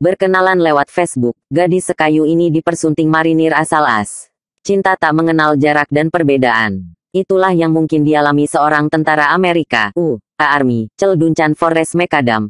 Berkenalan lewat Facebook, gadis sekayu ini dipersunting marinir asal As. Cinta tak mengenal jarak dan perbedaan. Itulah yang mungkin dialami seorang tentara Amerika, U. A. Army, Celduncan Dunchan Forrest 24,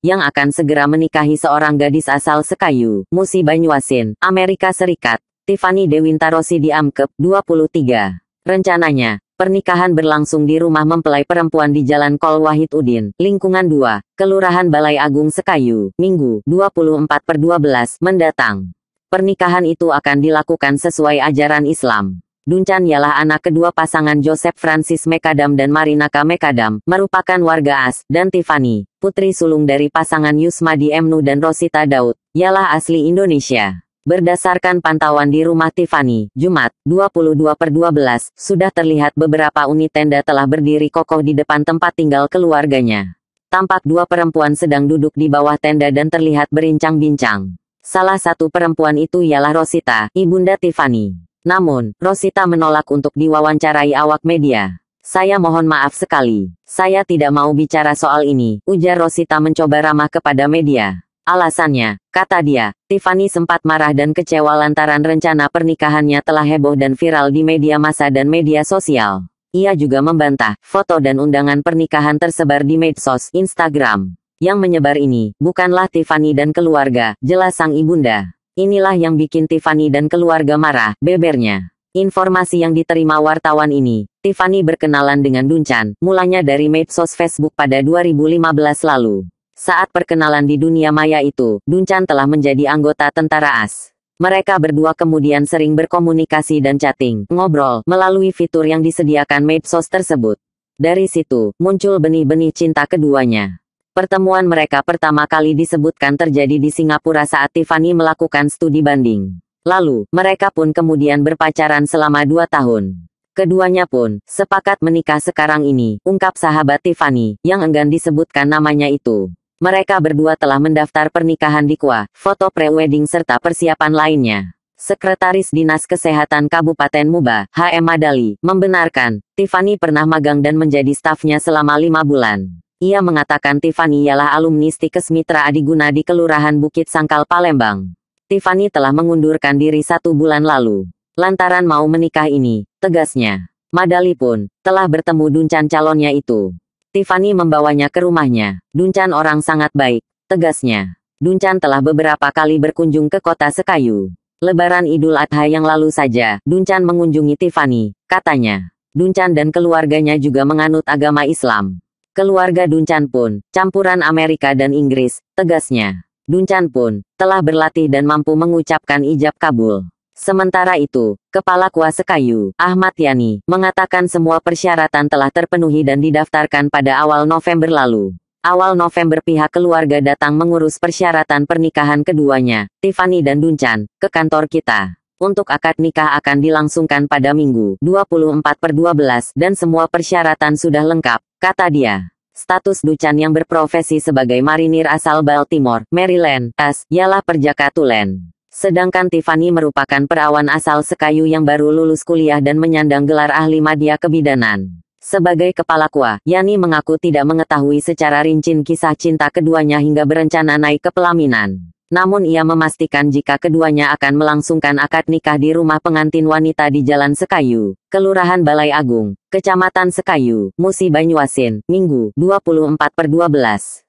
yang akan segera menikahi seorang gadis asal Sekayu, Musi Banyuasin, Amerika Serikat, Tiffany Dewinta Rossi di Amkep, 23. Rencananya, Pernikahan berlangsung di rumah mempelai perempuan di Jalan Kol Wahid Udin, lingkungan 2, Kelurahan Balai Agung Sekayu, Minggu, 24 per 12, mendatang. Pernikahan itu akan dilakukan sesuai ajaran Islam. Duncan ialah anak kedua pasangan Joseph Francis Mekadam dan Marinaka Mekadam, merupakan warga As, dan Tiffany, putri sulung dari pasangan Yusma Emnu dan Rosita Daud, ialah asli Indonesia. Berdasarkan pantauan di rumah Tiffany, Jumat, 22 per 12, sudah terlihat beberapa unit tenda telah berdiri kokoh di depan tempat tinggal keluarganya. Tampak dua perempuan sedang duduk di bawah tenda dan terlihat berincang-bincang. Salah satu perempuan itu ialah Rosita, ibunda Tiffany. Namun, Rosita menolak untuk diwawancarai awak media. Saya mohon maaf sekali. Saya tidak mau bicara soal ini, ujar Rosita mencoba ramah kepada media. Alasannya, kata dia, Tiffany sempat marah dan kecewa lantaran rencana pernikahannya telah heboh dan viral di media massa dan media sosial. Ia juga membantah foto dan undangan pernikahan tersebar di medsos Instagram. Yang menyebar ini bukanlah Tiffany dan keluarga, jelas sang ibunda. Inilah yang bikin Tiffany dan keluarga marah, bebernya. Informasi yang diterima wartawan ini, Tiffany berkenalan dengan Duncan, mulanya dari medsos Facebook pada 2015 lalu. Saat perkenalan di dunia maya itu, Duncan telah menjadi anggota tentara AS. Mereka berdua kemudian sering berkomunikasi dan chatting, ngobrol, melalui fitur yang disediakan medsos tersebut. Dari situ, muncul benih-benih cinta keduanya. Pertemuan mereka pertama kali disebutkan terjadi di Singapura saat Tiffany melakukan studi banding. Lalu, mereka pun kemudian berpacaran selama dua tahun. Keduanya pun, sepakat menikah sekarang ini, ungkap sahabat Tiffany, yang enggan disebutkan namanya itu. Mereka berdua telah mendaftar pernikahan di Kua, foto prewedding serta persiapan lainnya. Sekretaris Dinas Kesehatan Kabupaten Muba, HM Madali, membenarkan, Tiffany pernah magang dan menjadi stafnya selama lima bulan. Ia mengatakan Tiffany ialah alumni Stikes Mitra Adiguna di Kelurahan Bukit Sangkal Palembang. Tiffany telah mengundurkan diri satu bulan lalu. Lantaran mau menikah ini, tegasnya. Madali pun, telah bertemu duncan calonnya itu. Tiffany membawanya ke rumahnya. Duncan orang sangat baik, tegasnya. Duncan telah beberapa kali berkunjung ke kota Sekayu. Lebaran Idul Adha yang lalu saja, Duncan mengunjungi Tiffany, katanya. Duncan dan keluarganya juga menganut agama Islam. Keluarga Duncan pun, campuran Amerika dan Inggris, tegasnya. Duncan pun, telah berlatih dan mampu mengucapkan ijab kabul. Sementara itu, Kepala Kuasa Kayu, Ahmad Yani, mengatakan semua persyaratan telah terpenuhi dan didaftarkan pada awal November lalu. Awal November pihak keluarga datang mengurus persyaratan pernikahan keduanya, Tiffany dan Duncan, ke kantor kita. Untuk akad nikah akan dilangsungkan pada Minggu, 24 per 12, dan semua persyaratan sudah lengkap, kata dia. Status Duncan yang berprofesi sebagai marinir asal Baltimore, Maryland, as, ialah perjaka tulen. Sedangkan Tiffany merupakan perawan asal Sekayu yang baru lulus kuliah dan menyandang gelar ahli madya kebidanan. Sebagai kepala kuah, Yani mengaku tidak mengetahui secara rinci kisah cinta keduanya hingga berencana naik ke pelaminan. Namun ia memastikan jika keduanya akan melangsungkan akad nikah di rumah pengantin wanita di Jalan Sekayu, Kelurahan Balai Agung, Kecamatan Sekayu, Musi Banyuasin, Minggu, 24 12.